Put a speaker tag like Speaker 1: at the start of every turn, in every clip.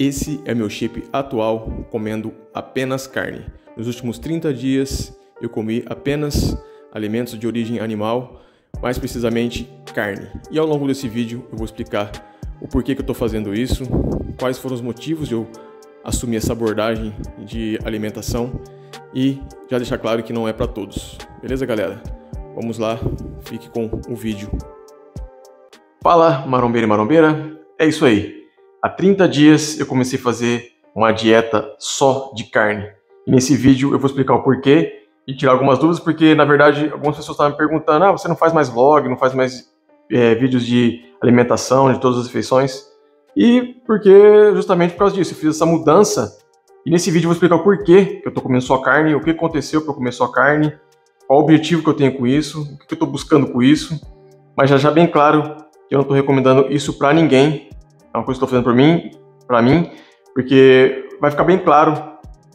Speaker 1: Esse é meu shape atual, comendo apenas carne. Nos últimos 30 dias eu comi apenas alimentos de origem animal, mais precisamente carne. E ao longo desse vídeo eu vou explicar o porquê que eu estou fazendo isso, quais foram os motivos de eu assumir essa abordagem de alimentação e já deixar claro que não é para todos. Beleza, galera? Vamos lá, fique com o vídeo. Fala, marombeira e marombeira, é isso aí. Há 30 dias eu comecei a fazer uma dieta só de carne. E nesse vídeo eu vou explicar o porquê e tirar algumas dúvidas, porque na verdade algumas pessoas estavam me perguntando: ah, você não faz mais vlog, não faz mais é, vídeos de alimentação, de todas as refeições? E porque, justamente por causa disso, eu fiz essa mudança. E nesse vídeo eu vou explicar o porquê que eu tô comendo só carne, o que aconteceu para eu comer só carne, qual o objetivo que eu tenho com isso, o que eu tô buscando com isso. Mas já já bem claro que eu não tô recomendando isso para ninguém, uma coisa que estou fazendo por mim, para mim, porque vai ficar bem claro,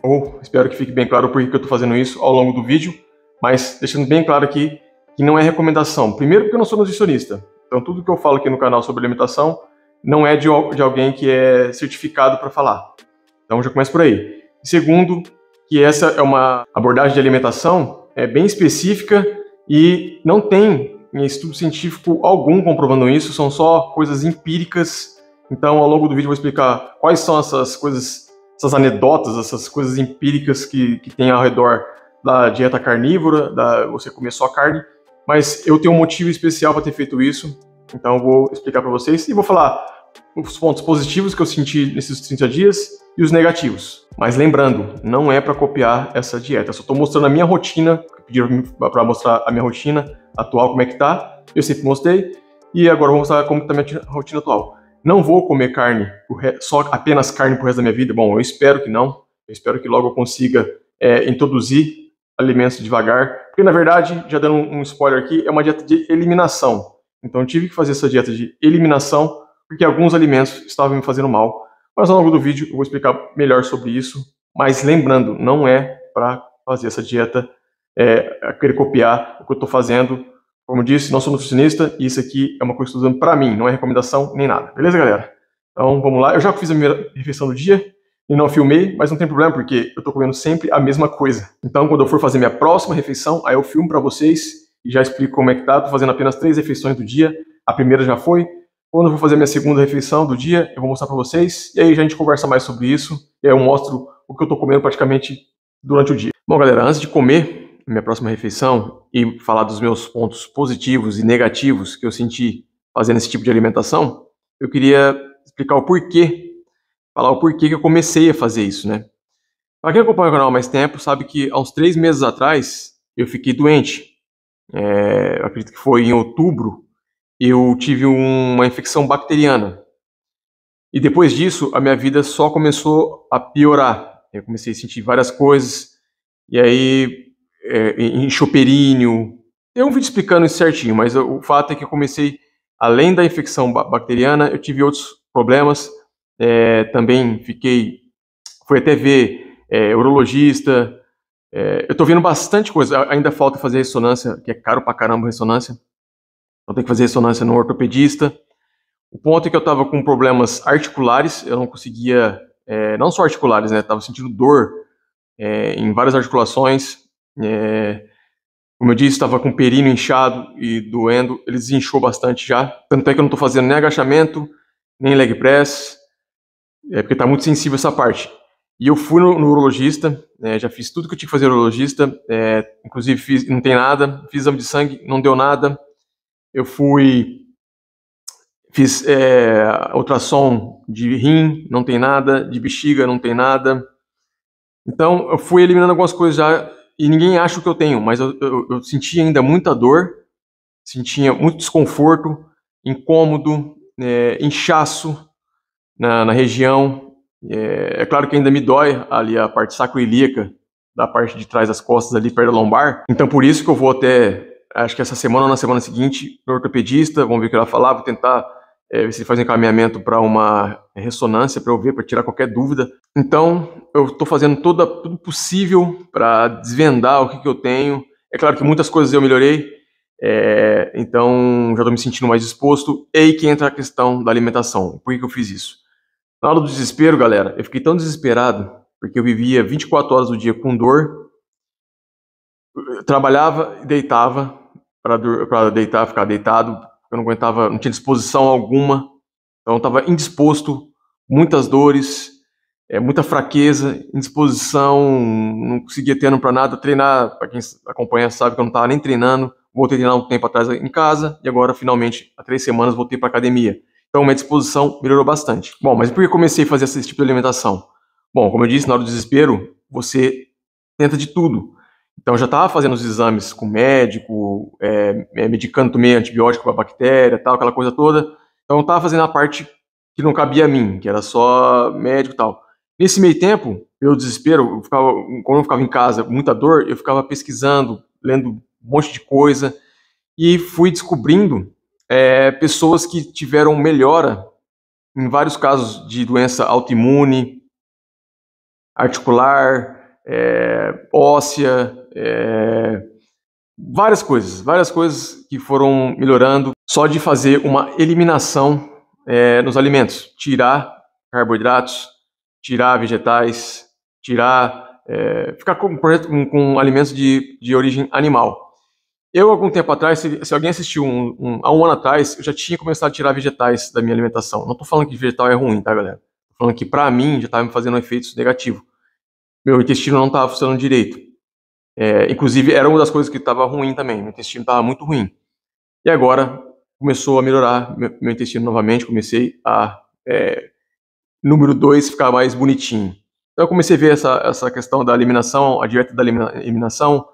Speaker 1: ou espero que fique bem claro por que eu estou fazendo isso ao longo do vídeo, mas deixando bem claro aqui que não é recomendação. Primeiro, porque eu não sou nutricionista, então tudo que eu falo aqui no canal sobre alimentação não é de, de alguém que é certificado para falar. Então já começa por aí. Segundo, que essa é uma abordagem de alimentação é bem específica e não tem estudo científico algum comprovando isso, são só coisas empíricas então, ao longo do vídeo, eu vou explicar quais são essas coisas, essas anedotas, essas coisas empíricas que, que tem ao redor da dieta carnívora, da você comer só carne. Mas eu tenho um motivo especial para ter feito isso, então vou explicar para vocês e vou falar os pontos positivos que eu senti nesses 30 dias e os negativos. Mas lembrando, não é para copiar essa dieta. Eu só estou mostrando a minha rotina, pediram para mostrar a minha rotina atual, como é que tá. Eu sempre mostrei e agora vou mostrar como está a minha rotina atual não vou comer carne, só apenas carne por resto da minha vida? Bom, eu espero que não. Eu espero que logo eu consiga é, introduzir alimentos devagar. Porque, na verdade, já dando um spoiler aqui, é uma dieta de eliminação. Então, eu tive que fazer essa dieta de eliminação porque alguns alimentos estavam me fazendo mal. Mas ao longo do vídeo eu vou explicar melhor sobre isso. Mas lembrando, não é para fazer essa dieta, é, querer copiar o que eu estou fazendo como disse, não sou nutricionista e isso aqui é uma coisa que estou usando para mim, não é recomendação nem nada. Beleza, galera? Então vamos lá. Eu já fiz a minha refeição do dia e não filmei, mas não tem problema porque eu estou comendo sempre a mesma coisa. Então quando eu for fazer minha próxima refeição, aí eu filmo para vocês e já explico como é que tá. Estou fazendo apenas três refeições do dia. A primeira já foi. Quando eu vou fazer minha segunda refeição do dia, eu vou mostrar para vocês e aí a gente conversa mais sobre isso. E aí eu mostro o que eu estou comendo praticamente durante o dia. Bom, galera, antes de comer minha próxima refeição, e falar dos meus pontos positivos e negativos que eu senti fazendo esse tipo de alimentação, eu queria explicar o porquê, falar o porquê que eu comecei a fazer isso, né? Para quem acompanha o canal há mais tempo, sabe que há uns três meses atrás eu fiquei doente. É, acredito que foi em outubro, eu tive uma infecção bacteriana. E depois disso, a minha vida só começou a piorar. Eu comecei a sentir várias coisas, e aí é, em Choperínio. Tem um vídeo explicando isso certinho, mas o fato é que eu comecei, além da infecção bacteriana, eu tive outros problemas. É, também fiquei, fui até ver é, urologista. É, eu estou vendo bastante coisa. Ainda falta fazer ressonância, que é caro pra caramba ressonância. Então tem que fazer ressonância no ortopedista. O ponto é que eu estava com problemas articulares, eu não conseguia, é, não só articulares, né? Estava sentindo dor é, em várias articulações. É, como eu disse, estava com o perino inchado e doendo, ele desinchou bastante já. Tanto é que eu não estou fazendo nem agachamento, nem leg press, é porque está muito sensível essa parte. E eu fui no, no urologista, é, já fiz tudo que eu tinha que fazer no urologista, é, inclusive fiz, não tem nada, fiz exame de sangue, não deu nada. Eu fui, fiz é, ultrassom de rim, não tem nada, de bexiga, não tem nada. Então eu fui eliminando algumas coisas já e ninguém acha o que eu tenho, mas eu, eu, eu sentia ainda muita dor, sentia muito desconforto, incômodo, é, inchaço na, na região. É, é, claro que ainda me dói ali a parte sacroiliaca, da parte de trás das costas ali perto da lombar. Então por isso que eu vou até, acho que essa semana ou na semana seguinte, no ortopedista, vamos ver o que ela falar, vou tentar é, você faz um encaminhamento para uma ressonância para eu ver, para tirar qualquer dúvida. Então, eu estou fazendo toda, tudo possível para desvendar o que, que eu tenho. É claro que muitas coisas eu melhorei, é, então já estou me sentindo mais disposto. E aí que entra a questão da alimentação. Por que, que eu fiz isso? Na do desespero, galera, eu fiquei tão desesperado, porque eu vivia 24 horas do dia com dor, trabalhava e deitava, para deitar, ficar deitado eu não aguentava, não tinha disposição alguma, então estava indisposto, muitas dores, é, muita fraqueza, indisposição, não conseguia ter ano para nada, treinar, para quem acompanha sabe que eu não estava nem treinando, voltei a treinar um tempo atrás em casa e agora finalmente, há três semanas, voltei para academia. Então minha disposição melhorou bastante. Bom, mas por que comecei a fazer esse tipo de alimentação? Bom, como eu disse, na hora do desespero, você tenta de tudo. Então, eu já estava fazendo os exames com médico, é, é, medicando também antibiótico para bactéria, tal, aquela coisa toda. Então, eu estava fazendo a parte que não cabia a mim, que era só médico e tal. Nesse meio tempo, eu desespero, eu ficava, quando eu ficava em casa, muita dor, eu ficava pesquisando, lendo um monte de coisa e fui descobrindo é, pessoas que tiveram melhora em vários casos de doença autoimune, articular, é, óssea, é, várias coisas, várias coisas que foram melhorando só de fazer uma eliminação é, nos alimentos, tirar carboidratos, tirar vegetais, tirar é, ficar com, com, com alimentos de, de, origem animal. Eu, algum tempo atrás, se, se alguém assistiu um, um, há um ano atrás, eu já tinha começado a tirar vegetais da minha alimentação. Não estou falando que vegetal é ruim, tá, galera? Estou falando que, para mim, já estava me fazendo um efeito negativo meu intestino não estava funcionando direito. É, inclusive, era uma das coisas que estava ruim também. Meu intestino estava muito ruim. E agora começou a melhorar meu, meu intestino novamente. Comecei a. É, número dois ficar mais bonitinho. Então, eu comecei a ver essa, essa questão da eliminação, a dieta da eliminação,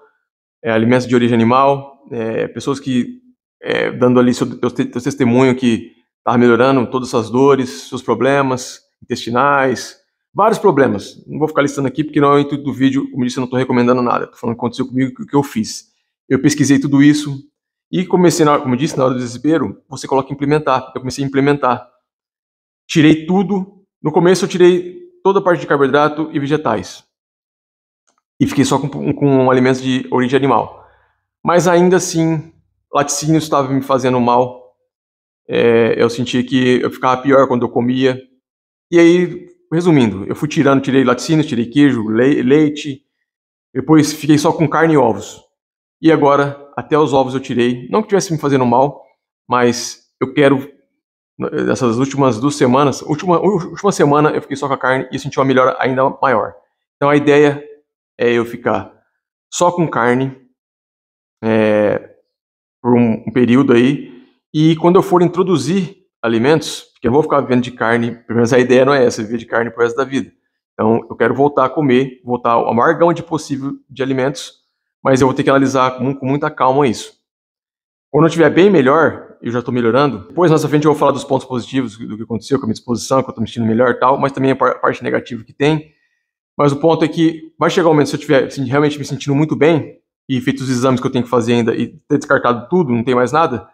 Speaker 1: é, alimentos de origem animal, é, pessoas que. É, dando ali seu, seu testemunho que está melhorando todas essas dores, seus problemas intestinais, Vários problemas. Não vou ficar listando aqui porque não é o intuito do vídeo. Como disse, eu não estou recomendando nada. Estou falando o que aconteceu comigo e o que eu fiz. Eu pesquisei tudo isso e comecei, na hora, como eu disse, na hora do desespero, você coloca implementar. Eu comecei a implementar. Tirei tudo. No começo eu tirei toda a parte de carboidrato e vegetais. E fiquei só com, com alimentos de origem animal. Mas ainda assim, laticínios estavam me fazendo mal. É, eu sentia que eu ficava pior quando eu comia. E aí resumindo, eu fui tirando, tirei laticínios, tirei queijo, leite, depois fiquei só com carne e ovos. E agora, até os ovos eu tirei. Não que tivesse me fazendo mal, mas eu quero. nessas últimas duas semanas, última, última semana eu fiquei só com a carne e senti uma melhora ainda maior. Então a ideia é eu ficar só com carne é, por um, um período aí. E quando eu for introduzir alimentos, que eu vou ficar vivendo de carne, pelo menos a ideia não é essa, viver de carne pro resto da vida. Então, eu quero voltar a comer, voltar o maior de possível de alimentos, mas eu vou ter que analisar com, com muita calma isso. Quando eu estiver bem melhor, eu já estou melhorando, depois nessa frente eu vou falar dos pontos positivos do que aconteceu com a minha disposição, que eu estou me sentindo melhor e tal, mas também a parte negativa que tem. Mas o ponto é que vai chegar um momento, se eu estiver realmente me sentindo muito bem, e feito os exames que eu tenho que fazer ainda, e ter descartado tudo, não tem mais nada,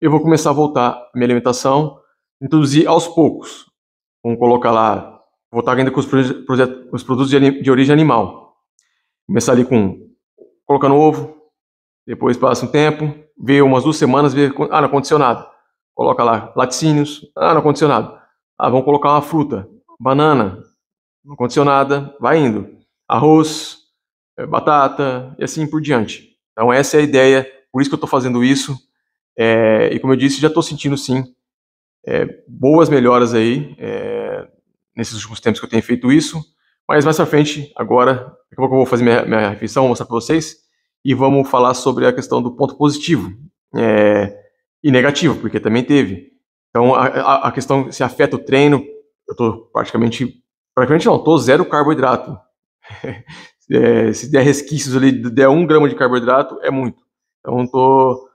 Speaker 1: eu vou começar a voltar a minha alimentação, introduzir aos poucos. Vamos colocar lá, voltar ainda com os, os produtos de, de, origem animal. Começar ali com colocando ovo, depois passa um tempo, vê umas duas semanas, vê ah, não condicionado. Coloca lá laticínios, ah, não condicionado. Ah, vamos colocar uma fruta, banana, não condicionada, vai indo. Arroz, eh, batata e assim por diante. Então essa é a ideia, por isso que eu estou fazendo isso. É, e como eu disse, já estou sentindo sim é, boas melhoras aí é, nesses últimos tempos que eu tenho feito isso. Mas mais pra frente, agora, daqui a pouco eu vou fazer minha, minha refeição, vou mostrar pra vocês. E vamos falar sobre a questão do ponto positivo é, e negativo, porque também teve. Então, a, a, a questão se afeta o treino, eu tô praticamente, praticamente não, tô zero carboidrato. É, se der resquícios ali, der um grama de carboidrato, é muito. Então, tô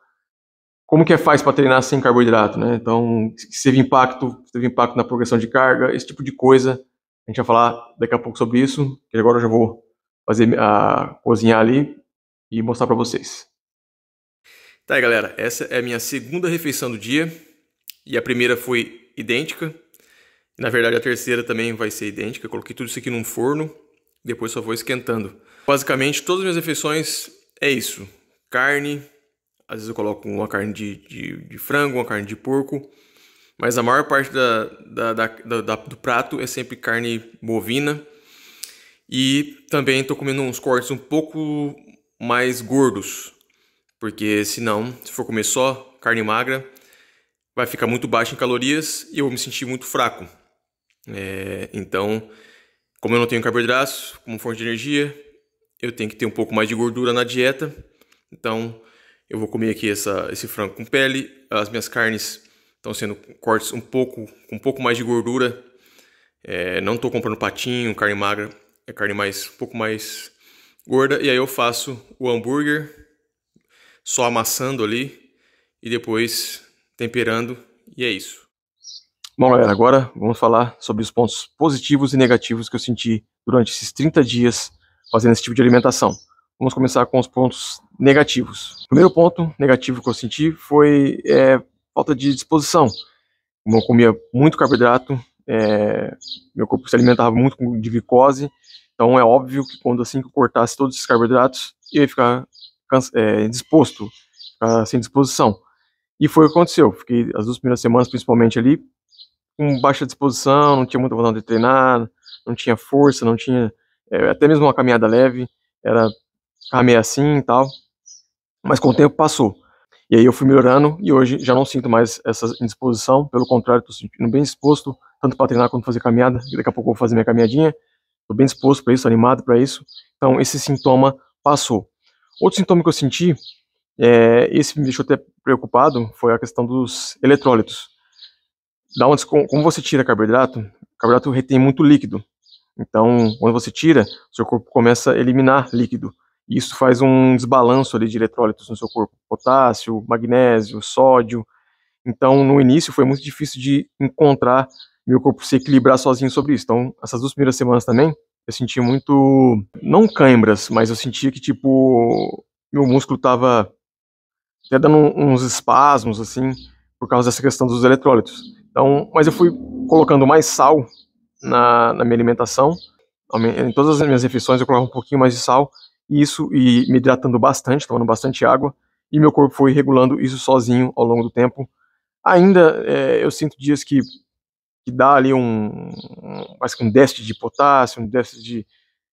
Speaker 1: como que é faz para treinar sem carboidrato, né? Então, se teve impacto, se teve impacto na progressão de carga, esse tipo de coisa. A gente vai falar daqui a pouco sobre isso, que agora eu já vou fazer a ah, cozinhar ali e mostrar para vocês. Tá aí, galera. Essa é a minha segunda refeição do dia. E a primeira foi idêntica. Na verdade, a terceira também vai ser idêntica. Eu coloquei tudo isso aqui num forno. Depois só vou esquentando. Basicamente, todas as minhas refeições é isso. Carne, às vezes eu coloco uma carne de, de, de frango, uma carne de porco. Mas a maior parte da, da, da, da do prato é sempre carne bovina. E também estou comendo uns cortes um pouco mais gordos. Porque senão, se for comer só carne magra, vai ficar muito baixo em calorias e eu vou me sentir muito fraco. É, então, como eu não tenho carboidratos como fonte de energia, eu tenho que ter um pouco mais de gordura na dieta. Então, eu vou comer aqui essa, esse frango com pele. As minhas carnes estão sendo cortes um pouco, com um pouco mais de gordura. É, não estou comprando patinho, carne magra, é carne mais, um pouco mais gorda. E aí eu faço o hambúrguer, só amassando ali e depois temperando. E é isso. Bom, galera, agora vamos falar sobre os pontos positivos e negativos que eu senti durante esses 30 dias fazendo esse tipo de alimentação. Vamos começar com os pontos negativos. O primeiro ponto negativo que eu senti foi é, falta de disposição. eu comia muito carboidrato, é, meu corpo se alimentava muito de glicose, então é óbvio que quando assim que eu cortasse todos esses carboidratos, eu ia ficar é, ficar sem disposição. E foi o que aconteceu. Fiquei as duas primeiras semanas, principalmente ali, com baixa disposição, não tinha muita vontade de treinar, não tinha força, não tinha é, até mesmo uma caminhada leve, era ah, meio assim e tal. Mas com o tempo passou. E aí eu fui melhorando e hoje já não sinto mais essa indisposição. Pelo contrário, estou sentindo bem disposto, tanto para treinar quanto fazer caminhada. Daqui a pouco eu vou fazer minha caminhadinha. Estou bem disposto para isso, animado para isso. Então esse sintoma passou. Outro sintoma que eu senti, é, esse me deixou até preocupado, foi a questão dos eletrólitos. Da onde, como você tira carboidrato, carboidrato retém muito líquido. Então, quando você tira, seu corpo começa a eliminar líquido. Isso faz um desbalanço ali de eletrólitos no seu corpo, potássio, magnésio, sódio. Então, no início foi muito difícil de encontrar meu corpo se equilibrar sozinho sobre isso. Então, essas duas primeiras semanas também, eu sentia muito, não câimbras, mas eu sentia que, tipo, meu músculo tava até dando uns espasmos, assim, por causa dessa questão dos eletrólitos. Então, mas eu fui colocando mais sal na, na minha alimentação, em todas as minhas refeições eu colocava um pouquinho mais de sal, isso e me hidratando bastante, tomando bastante água, e meu corpo foi regulando isso sozinho ao longo do tempo. Ainda é, eu sinto dias que, que dá ali um, um, um déficit de potássio, um déficit de.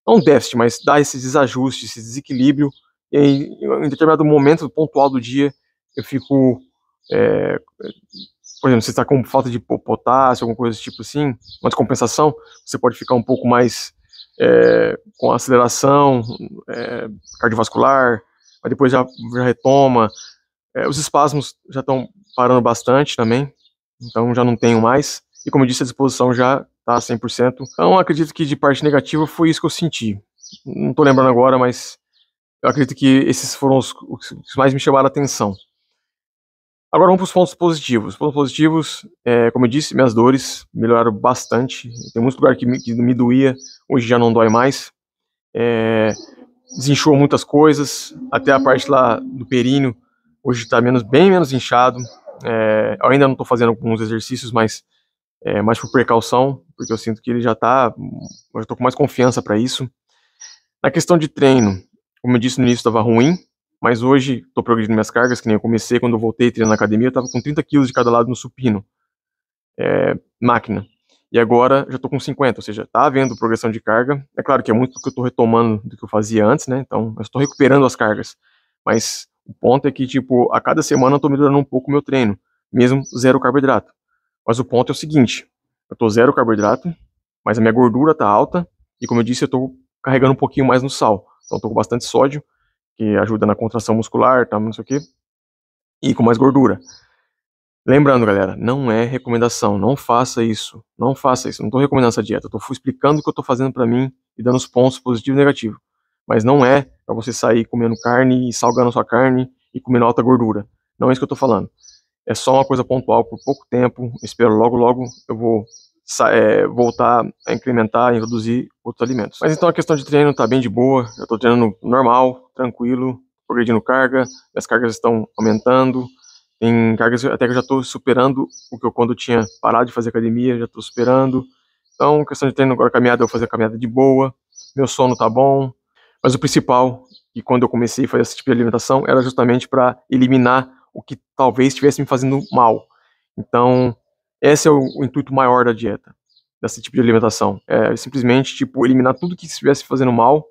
Speaker 1: Não um déficit, mas dá esses desajustes, esse desequilíbrio. E aí, em determinado momento pontual do dia, eu fico. É, por exemplo, se está com falta de potássio, alguma coisa do tipo assim, uma descompensação, você pode ficar um pouco mais é, com aceleração é, cardiovascular, mas depois já, já retoma. É, os espasmos já estão parando bastante também, então já não tenho mais. E como eu disse, a disposição já está 100%. Então acredito que de parte negativa foi isso que eu senti. Não estou lembrando agora, mas eu acredito que esses foram os, os que mais me chamaram a atenção. Agora vamos para os pontos positivos. Pontos positivos, é, como eu disse, minhas dores melhoraram bastante. Tem muitos lugares que me, que me doía, hoje já não dói mais. É, desinchou muitas coisas, até a parte lá do períneo, hoje está menos, bem menos inchado. É, ainda não estou fazendo alguns exercícios, mas é, mais por precaução, porque eu sinto que ele já está, eu já estou com mais confiança para isso. Na questão de treino, como eu disse no início, estava ruim, mas hoje estou progredindo minhas cargas, que nem eu comecei quando eu voltei treinando na academia, eu estava com 30 quilos de cada lado no supino, é, máquina. E agora já estou com 50, ou seja, está havendo progressão de carga. É claro que é muito do que eu estou retomando do que eu fazia antes, né? Então eu estou recuperando as cargas. Mas o ponto é que, tipo, a cada semana eu estou melhorando um pouco o meu treino, mesmo zero carboidrato. Mas o ponto é o seguinte: eu estou zero carboidrato, mas a minha gordura está alta, e como eu disse, eu estou carregando um pouquinho mais no sal. Então estou com bastante sódio, que ajuda na contração muscular, tá, não sei o quê, e com mais gordura. Lembrando, galera, não é recomendação, não faça isso, não faça isso, não estou recomendando essa dieta, estou explicando o que eu estou fazendo para mim e dando os pontos positivo e negativo. Mas não é para você sair comendo carne e salgando sua carne e comendo alta gordura. Não é isso que eu estou falando. É só uma coisa pontual por pouco tempo. Espero logo, logo eu vou é, voltar a incrementar e reduzir outros alimentos. Mas então a questão de treino está bem de boa, eu estou treinando normal, tranquilo, progredindo carga, minhas cargas estão aumentando, tem cargas até que eu já estou superando o que eu quando tinha parado de fazer academia, já estou superando. Então, questão de treino agora caminhada, eu vou fazer a caminhada de boa, meu sono tá bom, mas o principal, e quando eu comecei a fazer esse tipo de alimentação, era justamente para eliminar o que talvez estivesse me fazendo mal. Então, esse é o, o intuito maior da dieta, desse tipo de alimentação. É simplesmente, tipo, eliminar tudo que estivesse fazendo mal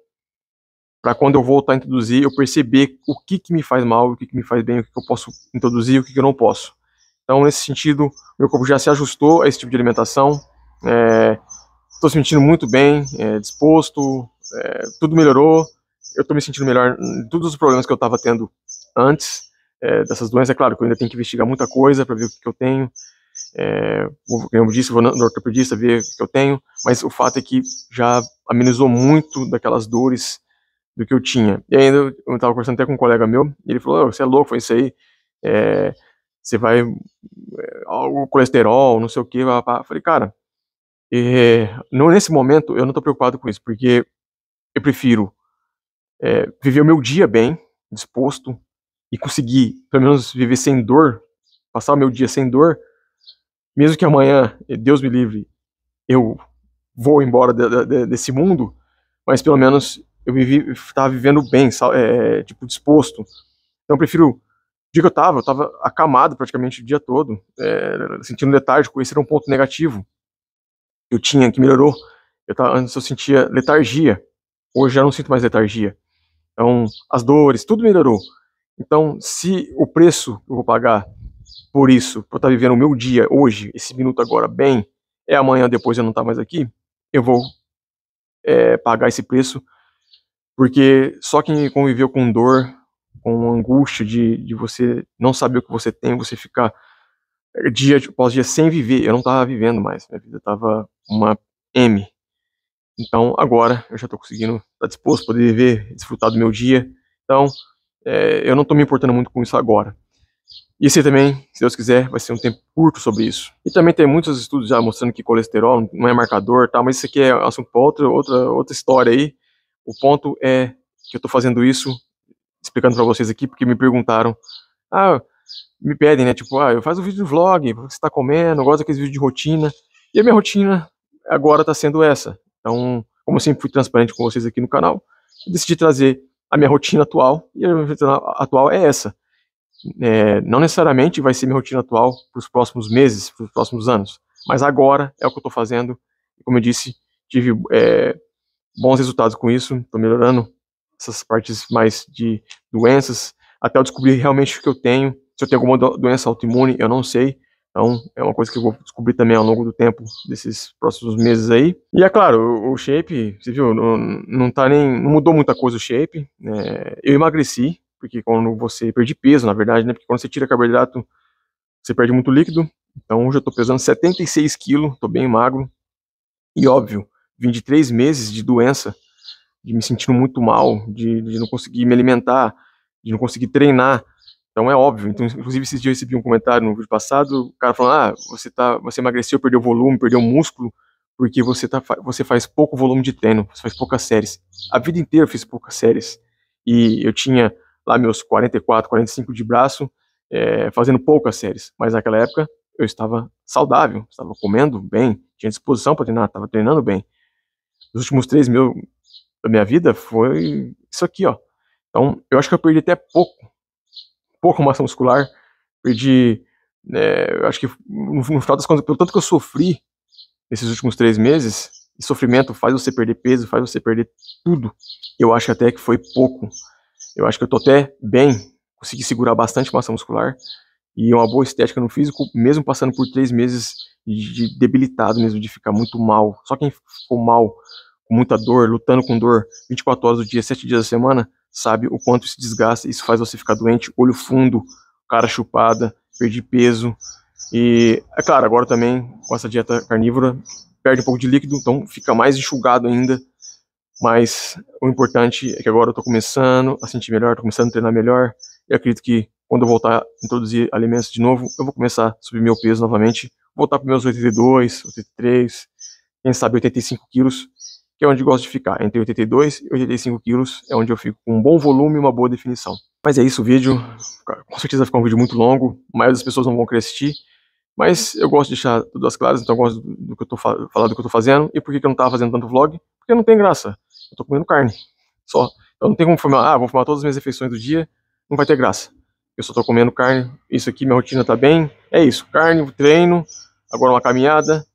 Speaker 1: para quando eu voltar a introduzir, eu perceber o que, que me faz mal, o que, que me faz bem, o que, que eu posso introduzir e o que, que eu não posso. Então, nesse sentido, meu corpo já se ajustou a esse tipo de alimentação. Estou é, sentindo muito bem, é, disposto, é, tudo melhorou. Eu estou me sentindo melhor em todos os problemas que eu estava tendo antes é, dessas doenças. É claro que eu ainda tenho que investigar muita coisa para ver o que, que eu tenho, é, eu disse, vou no ortopedista ver o que eu tenho, mas o fato é que já amenizou muito daquelas dores do que eu tinha. E ainda eu estava conversando até com um colega meu, e ele falou: oh, você é louco, foi isso aí. É, você vai. É, algo colesterol, não sei o que. eu Falei, cara, é, nesse momento eu não estou preocupado com isso, porque eu prefiro é, viver o meu dia bem, disposto, e conseguir, pelo menos, viver sem dor, passar o meu dia sem dor, mesmo que amanhã, eh, Deus me livre, eu vou embora de, de, desse mundo, mas pelo menos eu estava vivendo bem, é, tipo, disposto. Então eu prefiro dia que eu estava, eu estava acamado praticamente o dia todo, é, sentindo letárgico, tipo, esse era um ponto negativo que eu tinha, que melhorou. Eu tava, antes eu sentia letargia, hoje já não sinto mais letargia. Então, as dores, tudo melhorou. Então, se o preço que eu vou pagar por isso, por estar tá vivendo o meu dia hoje, esse minuto agora bem, é amanhã depois eu não estar tá mais aqui, eu vou é, pagar esse preço, porque só quem conviveu com dor, com angústia de, de você não saber o que você tem, você ficar é, dia após dia sem viver, eu não estava vivendo mais, minha vida estava uma M. Então agora eu já estou conseguindo estar tá disposto, poder viver, desfrutar do meu dia. Então é, eu não estou me importando muito com isso agora. E esse também, se Deus quiser, vai ser um tempo curto sobre isso. E também tem muitos estudos já mostrando que colesterol não é marcador, tal, tá? mas isso aqui é assunto para outra, outra, outra história aí. O ponto é que eu estou fazendo isso, explicando para vocês aqui, porque me perguntaram, ah, me pedem, né, tipo, ah, eu faço um vídeo de vlog, você está comendo, eu gosto daqueles vídeos de rotina. E a minha rotina agora está sendo essa. Então, como eu sempre fui transparente com vocês aqui no canal, decidi trazer a minha rotina atual, e a minha rotina atual é essa é, não necessariamente vai ser minha rotina atual para os próximos meses, para os próximos anos, mas agora é o que eu estou fazendo. Como eu disse, tive é, bons resultados com isso, estou melhorando essas partes mais de doenças, até eu descobrir realmente o que eu tenho. Se eu tenho alguma doença autoimune, eu não sei. Então, é uma coisa que eu vou descobrir também ao longo do tempo, desses próximos meses aí. E é claro, o shape, você viu, não, não tá nem. não mudou muita coisa o shape. É, eu emagreci, porque quando você perde peso, na verdade, né? Porque quando você tira carboidrato, você perde muito líquido. Então hoje eu tô pesando 76 quilos, tô bem magro. E óbvio, vim de três meses de doença, de me sentindo muito mal, de, de não conseguir me alimentar, de não conseguir treinar. Então é óbvio. Então, inclusive, esses dias eu recebi um comentário no vídeo passado, o cara falando, ah, você, tá, você emagreceu, perdeu volume, perdeu músculo, porque você, tá, você faz pouco volume de treino, você faz poucas séries. A vida inteira eu fiz poucas séries. E eu tinha lá meus 44, 45 de braço, é, fazendo poucas séries. Mas naquela época eu estava saudável, estava comendo bem, tinha disposição para treinar, estava treinando bem. Os últimos três mil da minha vida foi isso aqui, ó. Então eu acho que eu perdi até pouco, pouco massa muscular, perdi, é, eu acho que no, no final das contas, pelo tanto que eu sofri nesses últimos três meses, e sofrimento faz você perder peso, faz você perder tudo. Eu acho até que foi pouco eu acho que eu tô até bem, consegui segurar bastante massa muscular e uma boa estética no físico, mesmo passando por três meses de debilitado mesmo, de ficar muito mal. Só quem ficou mal, com muita dor, lutando com dor 24 horas do dia, 7 dias da semana, sabe o quanto isso desgasta, isso faz você ficar doente, olho fundo, cara chupada, perdi peso. E é claro, agora também com essa dieta carnívora, perde um pouco de líquido, então fica mais enxugado ainda. Mas o importante é que agora eu estou começando a sentir melhor, começando a treinar melhor. E acredito que quando eu voltar a introduzir alimentos de novo, eu vou começar a subir meu peso novamente, voltar para meus 82, 83, quem sabe 85 quilos, que é onde eu gosto de ficar. Entre 82 e 85 quilos é onde eu fico com um bom volume e uma boa definição. Mas é isso o vídeo. Com certeza vai ficar um vídeo muito longo, a maioria das pessoas não vão querer assistir. Mas eu gosto de deixar tudo as claras, então eu gosto do que eu tô falando do que eu tô fazendo. E por que, que eu não tava fazendo tanto vlog? Porque não tem graça. Eu tô comendo carne. Só. Eu não tenho como formar, ah, vou formar todas as minhas refeições do dia, não vai ter graça. Eu só tô comendo carne, isso aqui, minha rotina tá bem. É isso, carne, treino, agora uma caminhada.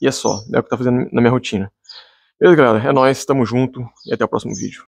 Speaker 1: E é só. É o que tá fazendo na minha rotina. Beleza, galera? É nóis, tamo junto e até o próximo vídeo.